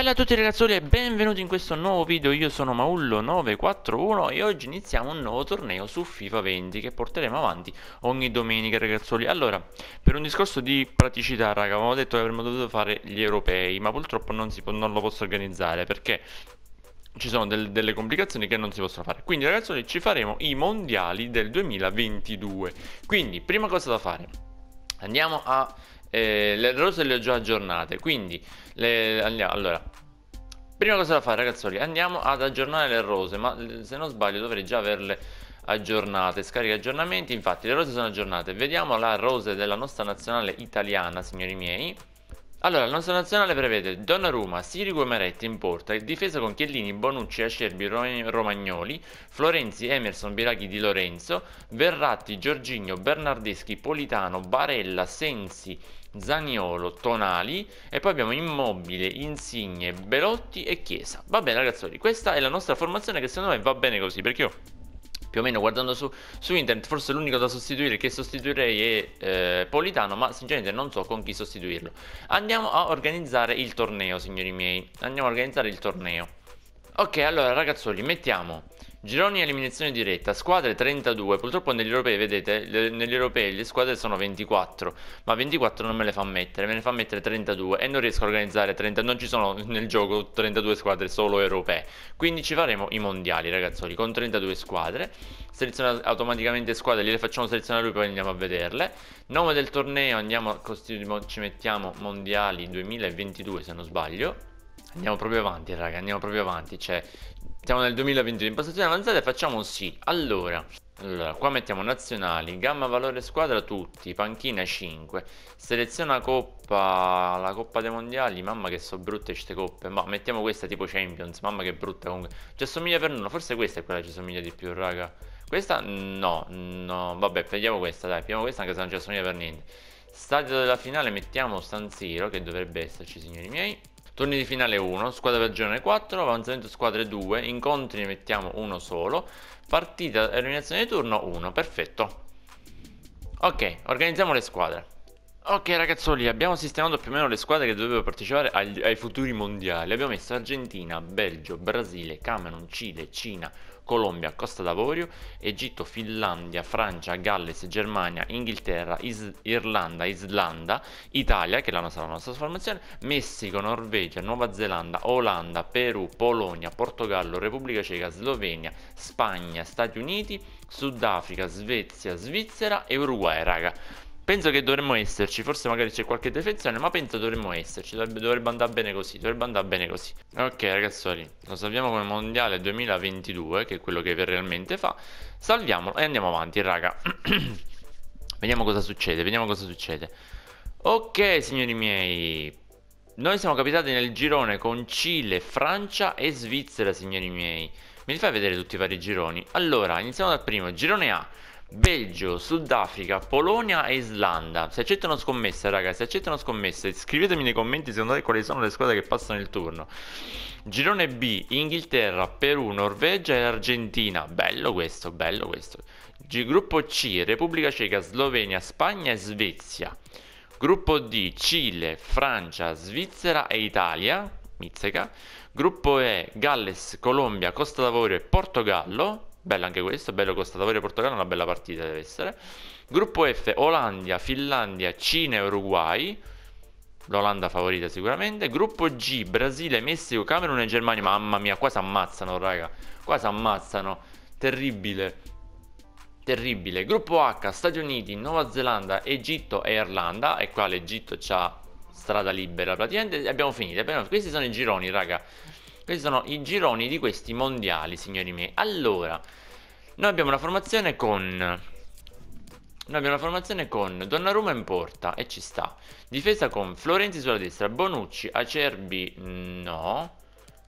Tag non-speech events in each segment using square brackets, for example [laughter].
Bella a tutti ragazzoli e benvenuti in questo nuovo video, io sono Maullo941 e oggi iniziamo un nuovo torneo su FIFA 20 che porteremo avanti ogni domenica ragazzoli Allora, per un discorso di praticità raga, avevamo detto che avremmo dovuto fare gli europei ma purtroppo non, può, non lo posso organizzare perché ci sono del, delle complicazioni che non si possono fare Quindi ragazzoli ci faremo i mondiali del 2022 Quindi, prima cosa da fare, andiamo a eh, le rose le ho già aggiornate, quindi le, andiamo, allora, prima cosa da fare ragazzoli, andiamo ad aggiornare le rose, ma eh, se non sbaglio dovrei già averle aggiornate, scarica aggiornamenti, infatti le rose sono aggiornate, vediamo la rose della nostra nazionale italiana, signori miei, allora, la nostra nazionale prevede Donnarumma, Siri e in porta, il difesa con Chiellini, Bonucci, Acerbi, Romagnoli, Florenzi, Emerson, Biraghi di Lorenzo, Verratti, Giorginio, Bernardeschi, Politano, Barella, Sensi, Zaniolo, Tonali e poi abbiamo Immobile, Insigne, Belotti e Chiesa. Va bene ragazzi, questa è la nostra formazione che secondo me va bene così perché io più o meno guardando su, su internet, forse l'unico da sostituire che sostituirei è eh, Politano, ma sinceramente non so con chi sostituirlo. Andiamo a organizzare il torneo, signori miei. Andiamo a organizzare il torneo. Ok, allora ragazzoli, mettiamo gironi eliminazione diretta, squadre 32, purtroppo negli europei, vedete, le, negli europei le squadre sono 24, ma 24 non me le fa mettere, me ne fa mettere 32 e non riesco a organizzare 30, non ci sono nel gioco 32 squadre solo europee, quindi ci faremo i mondiali ragazzoli con 32 squadre, seleziona automaticamente squadre, le facciamo selezionare lui poi andiamo a vederle, nome del torneo andiamo, a ci mettiamo mondiali 2022 se non sbaglio, Andiamo proprio avanti, raga, andiamo proprio avanti. Cioè, siamo nel 2021, impostazioni avanzate, facciamo un sì. Allora, allora, qua mettiamo nazionali, gamma valore squadra tutti, panchina 5. Seleziona coppa, la coppa dei mondiali, mamma che so brutte queste coppe. Ma boh, mettiamo questa tipo Champions, mamma che brutta comunque. Ci assomiglia per nulla, forse questa è quella che ci assomiglia di più, raga. Questa no, no, vabbè, prendiamo questa, dai, prendiamo questa anche se non ci assomiglia per niente. Stadio della finale mettiamo San Siro, che dovrebbe esserci, signori miei. Turni di finale 1, squadra per girone 4, avanzamento squadre 2, incontri ne mettiamo uno solo, partita eliminazione di turno 1, perfetto. Ok, organizziamo le squadre. Ok ragazzoli, abbiamo sistemato più o meno le squadre che dovevano partecipare agli, ai futuri mondiali. Abbiamo messo Argentina, Belgio, Brasile, Camerun, Cile, Cina, Colombia, Costa d'Avorio, Egitto, Finlandia, Francia, Galles, Germania, Inghilterra, Is Irlanda, Islanda, Italia, che è la nostra, la nostra trasformazione, Messico, Norvegia, Nuova Zelanda, Olanda, Perù, Polonia, Portogallo, Repubblica Ceca, Slovenia, Spagna, Stati Uniti, Sudafrica, Svezia, Svizzera e Uruguay, raga. Penso che dovremmo esserci, forse magari c'è qualche defezione, ma penso dovremmo esserci, dovrebbe, dovrebbe andare bene così, dovrebbe andare bene così. Ok ragazzoli, lo salviamo come mondiale 2022, che è quello che realmente fa, salviamolo e andiamo avanti raga. [clears throat] vediamo cosa succede, vediamo cosa succede. Ok signori miei, noi siamo capitati nel girone con Cile, Francia e Svizzera signori miei. Mi fai vedere tutti i vari gironi? Allora, iniziamo dal primo, girone A. Belgio, Sudafrica, Polonia e Islanda. Se accettano scommesse, ragazzi, se accettano scommesse, scrivetemi nei commenti secondo voi quali sono le squadre che passano il turno. Girone B, Inghilterra, Perù, Norvegia e Argentina. Bello questo, bello questo. G- gruppo C, Repubblica Ceca, Slovenia, Spagna e Svezia. Gruppo D, Cile, Francia, Svizzera e Italia. Mizzica. Gruppo E, Galles, Colombia, Costa d'Avorio e Portogallo. Bello anche questo, bello con Stato e Portogallo, una bella partita deve essere. Gruppo F, Olanda, Finlandia, Cina e Uruguay. L'Olanda favorita sicuramente. Gruppo G, Brasile, Messico, Camerun e Germania. Mamma mia, qua si ammazzano, raga. Qua si ammazzano. Terribile. Terribile. Gruppo H, Stati Uniti, Nuova Zelanda, Egitto e Irlanda. E qua l'Egitto c'ha strada libera praticamente abbiamo finito, abbiamo... questi sono i gironi raga questi sono i gironi di questi mondiali, signori miei. Allora, noi abbiamo una formazione con... Noi abbiamo una formazione con Donnarumma in porta, e ci sta. Difesa con Florenzi sulla destra, Bonucci, Acerbi no.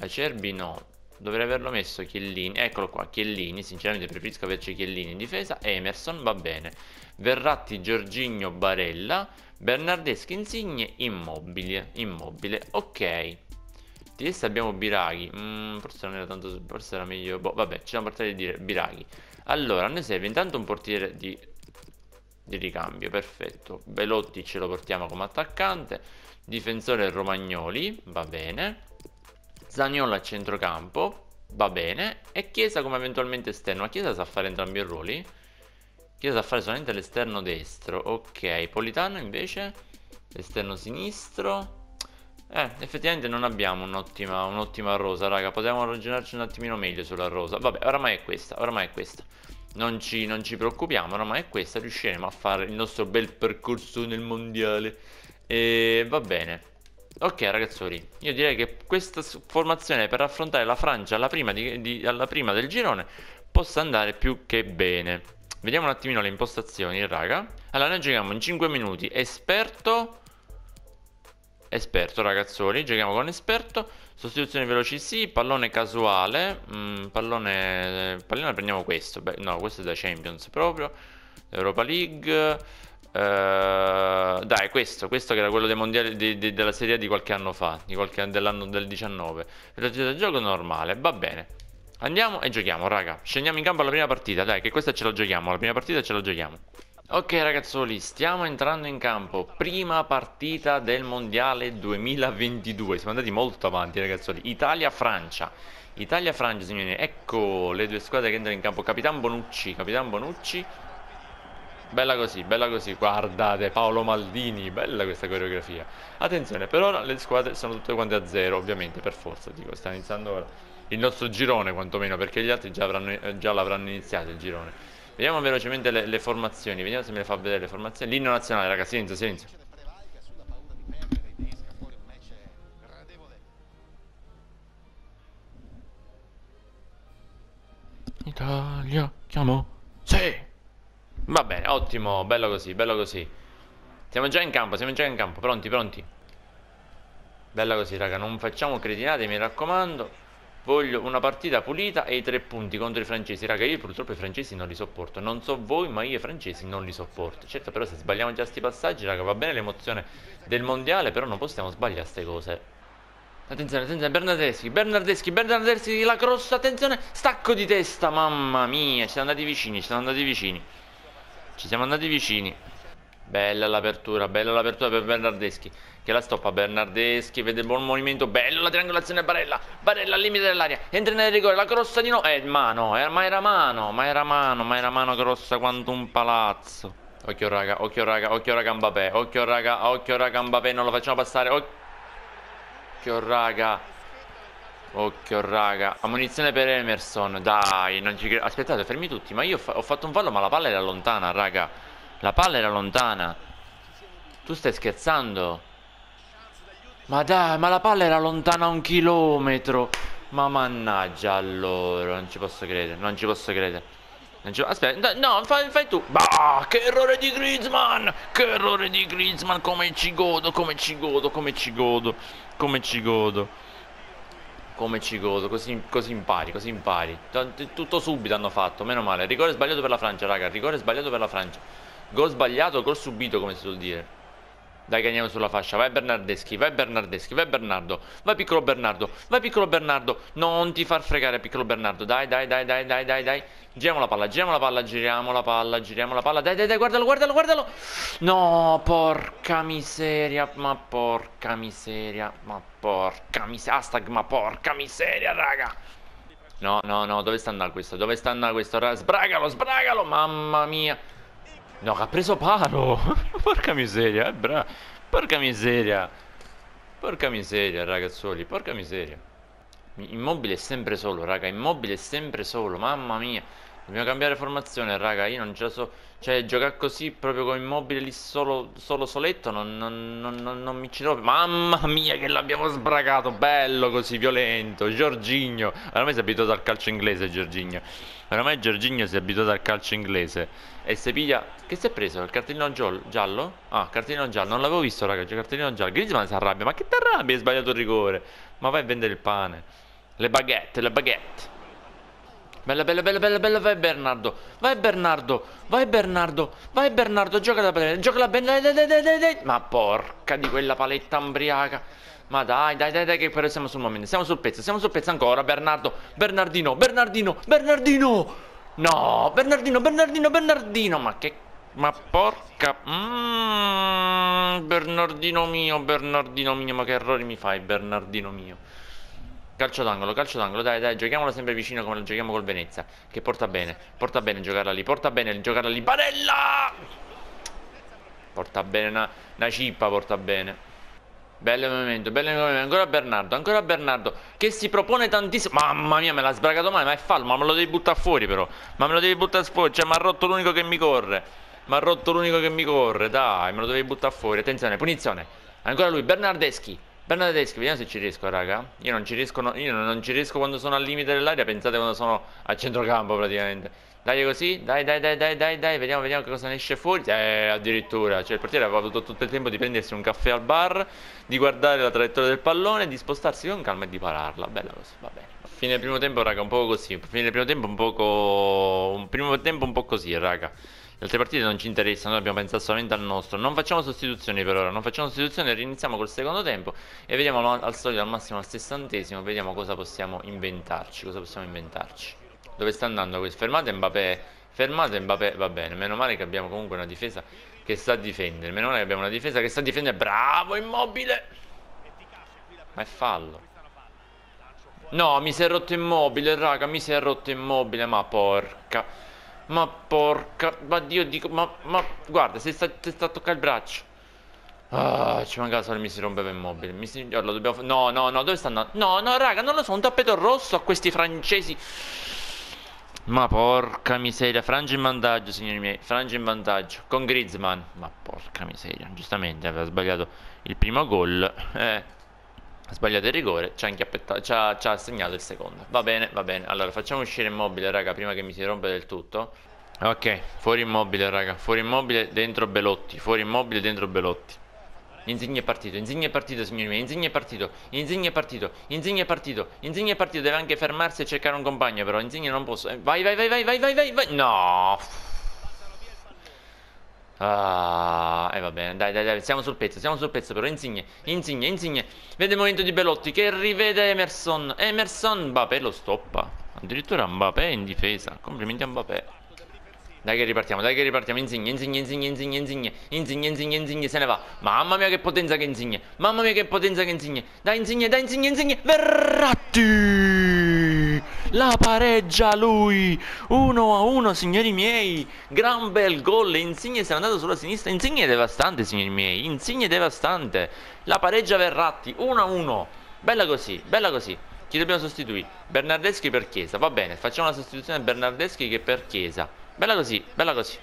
Acerbi no. Dovrei averlo messo Chiellini, eccolo qua, Chiellini, sinceramente preferisco averci Chiellini in difesa, Emerson va bene, Verratti, Giorgigno, Barella, Bernardeschi, Insigne, Immobile, Immobile, ok. Di destra abbiamo Biraghi. Mm, forse non era tanto. Forse era meglio. Boh, vabbè, c'è una partita di Biraghi. Allora, a noi serve intanto un portiere di, di ricambio. Perfetto. Belotti ce lo portiamo come attaccante. Difensore Romagnoli. Va bene. Zagnola a centrocampo. Va bene. E Chiesa come eventualmente esterno. Ma Chiesa sa fare entrambi i ruoli. Chiesa sa fare solamente l'esterno destro. Ok. Politano invece. L'esterno sinistro. Eh, effettivamente non abbiamo un'ottima un rosa, raga. Potremmo ragionarci un attimino meglio sulla rosa. Vabbè, oramai è questa, oramai è questa. Non ci, non ci preoccupiamo, oramai è questa. Riusciremo a fare il nostro bel percorso nel mondiale. E va bene. Ok ragazzoli, io direi che questa formazione per affrontare la Francia alla prima, di, di, alla prima del girone possa andare più che bene. Vediamo un attimino le impostazioni, raga. Allora, noi giochiamo in 5 minuti, esperto Esperto ragazzoli, giochiamo con esperto Sostituzione veloci sì, pallone casuale mm, Pallone... Eh, pallone prendiamo questo Beh, No, questo è da Champions proprio Europa League uh, Dai, questo, questo che era quello dei mondiali di, di, della serie di qualche anno fa di qualche, Dell'anno del 19 Velocità del gioco normale, va bene Andiamo e giochiamo, raga Scendiamo in campo alla prima partita, dai, che questa ce la giochiamo La prima partita ce la giochiamo Ok ragazzoli, stiamo entrando in campo, prima partita del Mondiale 2022, siamo andati molto avanti ragazzoli, Italia-Francia, Italia-Francia signori, ecco le due squadre che entrano in campo, Capitan Bonucci, Capitan Bonucci, bella così, bella così, guardate Paolo Maldini, bella questa coreografia, attenzione per ora le squadre sono tutte quante a zero ovviamente per forza, dico, sta iniziando ora il nostro girone quantomeno perché gli altri già eh, l'avranno iniziato il girone. Vediamo velocemente le, le, formazioni, vediamo se me le fa vedere le formazioni. L'inno nazionale, raga, silenzio, silenzio. Italia, chiamo. Sì. Va bene, ottimo, bello così, bello così. Siamo già in campo, siamo già in campo, pronti, pronti. Bella così, raga, non facciamo cretinate, mi raccomando voglio una partita pulita e i tre punti contro i francesi. Raga, io purtroppo i francesi non li sopporto. Non so voi, ma io i francesi non li sopporto. Certo, però se sbagliamo già questi passaggi, raga, va bene l'emozione del mondiale, però non possiamo sbagliare queste cose. Attenzione, attenzione, Bernardeschi, Bernardeschi, Bernardeschi, la crossa, attenzione, stacco di testa, mamma mia, ci siamo andati vicini, ci siamo andati vicini. Ci siamo andati vicini. Bella l'apertura, bella l'apertura per Bernardeschi che la stoppa Bernardeschi, vede il buon movimento, bella la triangolazione Barella, Barella al limite dell'aria, entra nel rigore, la crossa di no, eh mano, eh, ma era mano, ma era mano, ma era mano grossa quanto un palazzo. Occhio raga, occhio raga, occhio raga Mbappé, occhio raga, occhio raga Mbappé, non lo facciamo passare, occhio raga, occhio raga, ammunizione per Emerson, dai, non ci credo, aspettate fermi tutti, ma io ho fatto un fallo ma la palla era lontana raga. La palla era lontana. Tu stai scherzando? Ma dai, ma la palla era lontana un chilometro. Ma mannaggia allora, non ci posso credere, non ci posso credere. Ci... Aspetta, no, fai, fai tu. Bah, che errore di Griezmann! Che errore di Griezmann, come ci godo, come ci godo, come ci godo, come ci godo. Come ci godo, così, così impari, così impari. Tutto subito hanno fatto, meno male. Rigore sbagliato per la Francia, raga, rigore sbagliato per la Francia. Gol sbagliato, gol subito come si suol dire. Dai che andiamo sulla fascia, vai Bernardeschi, vai Bernardeschi, vai Bernardo, vai piccolo Bernardo, vai piccolo Bernardo, non ti far fregare piccolo Bernardo, dai dai dai dai dai dai dai, giriamo la palla, giriamo la palla, giriamo la palla, giriamo la palla, dai dai dai, guardalo, guardalo, guardalo, no, porca miseria, ma porca miseria, ma porca miseria, hashtag ma porca miseria raga, no no no, dove sta andando questo, dove sta andando questo, sbragalo, sbragalo, mamma mia, No, ha preso palo. [laughs] porca miseria, eh, bra. Porca miseria. Porca miseria, ragazzoli, porca miseria. Immobile è sempre solo, raga, immobile è sempre solo, mamma mia. Dobbiamo cambiare formazione, raga. Io non ce la so. Cioè, giocare così proprio con immobile lì solo, solo soletto non, non, non, non, mi ci trovo. Mamma mia, che l'abbiamo sbragato! Bello così, violento. Giorgigno. Oramai si è abituato al calcio inglese, Giorgigno. Oramai Giorgigno si è abituato al calcio inglese. E se piglia. Che si è preso? Il cartellino giallo? Ah, cartellino giallo. Non l'avevo visto, raga. C'è cartellino giallo. Griezmann si arrabbia. Ma che ti arrabbia, Hai sbagliato il rigore. Ma vai a vendere il pane. Le baguette, le baguette. Bella, bella, bella, bella, bella, vai Bernardo. Vai Bernardo, vai Bernardo, vai Bernardo, gioca la bene, gioca la bene. Dai, dai, dai, dai, dai. Ma porca di quella paletta ambriaca. Ma dai, dai, dai, dai, che però siamo sul momento, siamo sul pezzo, siamo sul pezzo ancora, Bernardo, Bernardino, Bernardino, Bernardino. No, Bernardino, Bernardino, Bernardino, ma che... Ma porca... Mm, Bernardino mio, Bernardino mio, ma che errori mi fai, Bernardino mio. Calcio d'angolo, calcio d'angolo, dai, dai, giochiamola sempre vicino come la giochiamo col Venezia, che porta bene, porta bene giocarla lì, porta bene giocarla lì, Barella! Porta bene una, una cippa, porta bene. Bello movimento, bello movimento, ancora Bernardo, ancora Bernardo che si propone tantissimo. Mamma mia, me l'ha sbragato male, ma è fallo, ma me lo devi buttare fuori però. Ma me lo devi buttare fuori, cioè mi ha rotto l'unico che mi corre. Mi ha rotto l'unico che mi corre, dai, me lo devi buttare fuori. Attenzione, punizione. Ancora lui, Bernardeschi. Bella tedesca, vediamo se ci riesco, raga. Io non ci riesco, no, io non ci riesco quando sono al limite dell'aria, pensate quando sono a centrocampo praticamente. Dai così, dai dai dai dai dai dai, vediamo, vediamo che cosa ne esce fuori. Eh, addirittura, cioè il portiere aveva avuto tutto il tempo di prendersi un caffè al bar, di guardare la traiettoria del pallone, di spostarsi con calma e di pararla. Bella così, va bene. Fine del primo tempo, raga, un po' così. Fine primo tempo un po' un primo tempo un po' così, raga. Le altre partite non ci interessano, noi dobbiamo pensare solamente al nostro. Non facciamo sostituzioni per ora, non facciamo sostituzioni, riniziamo col secondo tempo e vediamo al solito al massimo al sessantesimo, vediamo cosa possiamo inventarci, cosa possiamo inventarci. Dove sta andando questo? Fermate Mbappé, fermate Mbappé, va bene, meno male che abbiamo comunque una difesa che sa difendere, meno male che abbiamo una difesa che sa difendere, bravo Immobile! Ma è fallo. No, mi si è rotto immobile, raga, mi si è rotto immobile, ma porca... Ma porca... Ma Dio dico... Ma... ma guarda, se sta, se sta a toccare il braccio. Ah, ci manca solo mi si rompeva il mobile. Mi si... Allora, dobbiamo... No, no, no, dove stanno? No, no, raga, non lo so, un tappeto rosso a questi francesi. Ma porca miseria, frange in vantaggio, signori miei, Frange in vantaggio. Con Griezmann, ma porca miseria, giustamente aveva sbagliato il primo gol. Eh, sbagliato il rigore, ci ha, ci, ha, ci ha segnato il secondo. Va bene, va bene. Allora, facciamo uscire Immobile, raga, prima che mi si rompa del tutto. Ok, fuori Immobile, raga. Fuori Immobile, dentro Belotti. Fuori Immobile, dentro Belotti. Insigne è partito, Insigne è partito signori miei, Insigne è partito, Insigne è partito, Insigne è partito, Insigne è partito, deve anche fermarsi e cercare un compagno però, Insigne non posso, vai vai vai vai vai vai vai, vai no! Ah, e eh, va bene, dai, dai, dai, siamo sul pezzo, siamo sul pezzo però, Insigne, Insigne, Insigne Vede il momento di Belotti che rivede Emerson Emerson, Mbappé lo stoppa Addirittura Mbappé in difesa, complimenti a Mbappé Dai che ripartiamo, dai che ripartiamo, Insigne, Insigne, Insigne, Insigne, Insigne Insigne, Insigne, Insigne, se ne va Mamma mia che potenza che Insigne, mamma mia che potenza che Insigne Dai Insigne, dai Insigne, Insigne, Verratti la pareggia lui 1 a 1 signori miei gran bel gol Insigne se è andato sulla sinistra Insigne è devastante signori miei Insigne è devastante la pareggia Verratti 1 a 1 bella così bella così chi dobbiamo sostituire? Bernardeschi per Chiesa va bene facciamo la sostituzione Bernardeschi che per Chiesa bella così bella così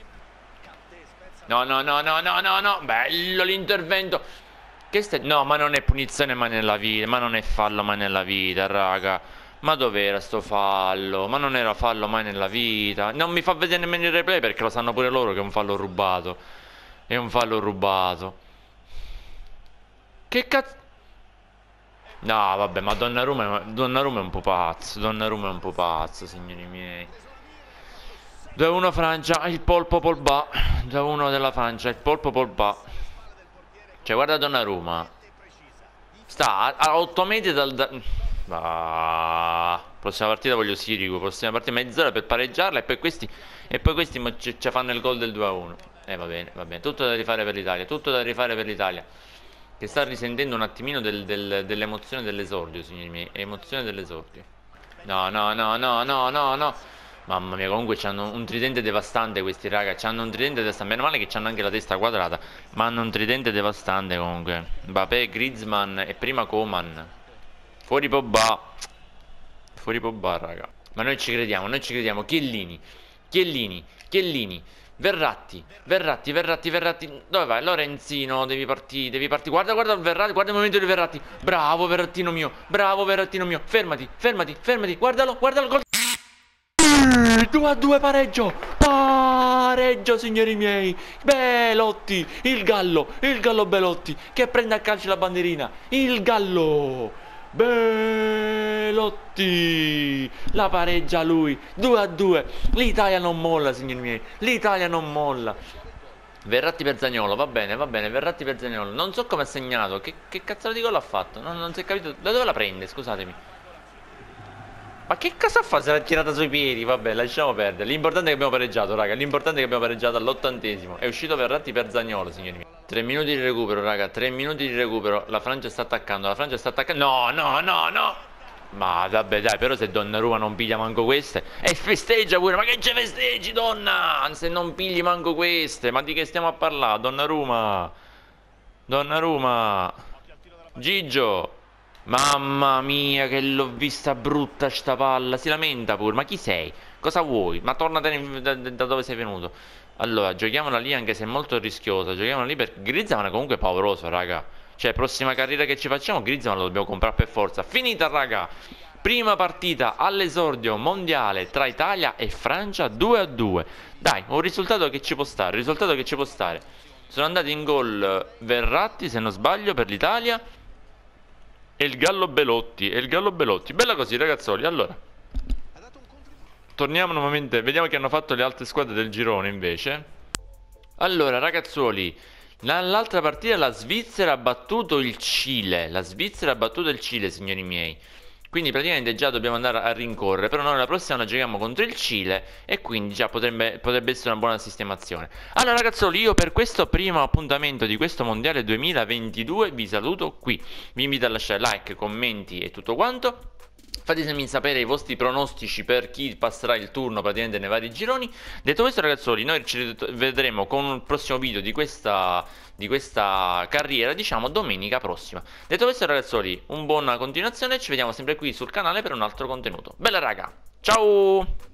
no no no no no no no bello l'intervento che stai... No, ma non è punizione, ma nella vita. Ma non è fallo, ma nella vita, raga. Ma dov'era sto fallo? Ma non era fallo mai nella vita. Non mi fa vedere nemmeno il replay perché lo sanno pure loro che è un fallo rubato. È un fallo rubato. Che cazzo... No, vabbè, ma Donnarumma, Donnarumma è un po' pazzo. Donnarumma è un po' pazzo, signori miei. 2-1 Francia, il polpo polba. 2-1 della Francia, il polpo polba. Cioè, guarda Donnarumma. Sta a, a 8 metri dal... Da... Va. Prossima partita voglio Sirico Prossima partita mezz'ora per pareggiarla. E poi questi. E poi questi ci fanno il gol del 2-1. Eh va bene, va bene. Tutto da rifare per l'Italia. Tutto da rifare per l'Italia. Che sta risentendo un attimino del, del, dell'emozione dell'esordio, signori miei. Emozione dell'esordio. No, no, no, no, no, no, no. Mamma mia, comunque hanno un tridente devastante questi raga. C'hanno un tridente devastante. Meno male che hanno anche la testa quadrata. Ma hanno un tridente devastante comunque. Mbappé, Griezmann e prima Coman. Fuori Pogba Fuori Pogba raga Ma noi ci crediamo, noi ci crediamo Chiellini Chiellini, Chiellini Verratti, Verratti, Verratti, Verratti Dove vai? Lorenzino, devi partire, devi partire Guarda, guarda Verratti, guarda il momento di Verratti Bravo Verrattino mio, bravo Verrattino mio Fermati, fermati, fermati Guardalo, guardalo col... 2 a 2 pareggio Pareggio signori miei Belotti Il gallo Il gallo Belotti Che prende a calcio la bandierina Il gallo Belotti Totti la pareggia lui 2 a 2 l'Italia non molla signori miei l'Italia non molla Verratti per Zagnolo, va bene, va bene, Verratti per Zagnolo. Non so come ha segnato, che, che cazzo di gol ha fatto? Non, non si è capito. Da dove la prende, scusatemi. Ma che cosa fa se l'ha tirata sui piedi? Vabbè, lasciamo perdere. L'importante è che abbiamo pareggiato, raga. L'importante è che abbiamo pareggiato all'ottantesimo. È uscito Verratti per Zagnolo, signori miei. Tre minuti di recupero, raga. Tre minuti di recupero. La Francia sta attaccando. La Francia sta attaccando. No, no, no, no. Ma vabbè dai, però se Donnarumma non piglia manco queste E festeggia pure, ma che ce festeggi donna? Se non pigli manco queste Ma di che stiamo a parlare? Donnarumma Donnarumma Gigio Mamma mia che l'ho vista brutta sta palla Si lamenta pure, ma chi sei? Cosa vuoi? Ma tornatene da, da dove sei venuto Allora, giochiamola lì anche se è molto rischiosa Giochiamola lì perché Grizzana comunque è pauroso raga cioè, prossima carriera che ci facciamo, Griezmann lo dobbiamo comprare per forza. Finita, raga. Prima partita all'esordio mondiale tra Italia e Francia 2 a 2. Dai, un risultato che ci può stare, risultato che ci può stare. Sono andati in gol eh, Verratti, se non sbaglio, per l'Italia. E il Gallo Belotti, e il Gallo Belotti. Bella così, ragazzoli. Allora, torniamo nuovamente, vediamo che hanno fatto le altre squadre del girone invece. Allora, ragazzuoli, L'altra partita la Svizzera ha battuto il Cile. La Svizzera ha battuto il Cile, signori miei. Quindi praticamente già dobbiamo andare a rincorrere. Però noi la prossima la giochiamo contro il Cile. E quindi già potrebbe, potrebbe essere una buona sistemazione. Allora ragazzoli, io per questo primo appuntamento di questo Mondiale 2022 vi saluto qui. Vi invito a lasciare like, commenti e tutto quanto fatemi sapere i vostri pronostici per chi passerà il turno praticamente nei vari gironi. Detto questo ragazzuoli, noi ci vedremo con un prossimo video di questa, di questa carriera, diciamo domenica prossima. Detto questo ragazzuoli, un buona continuazione, ci vediamo sempre qui sul canale per un altro contenuto. Bella raga, ciao!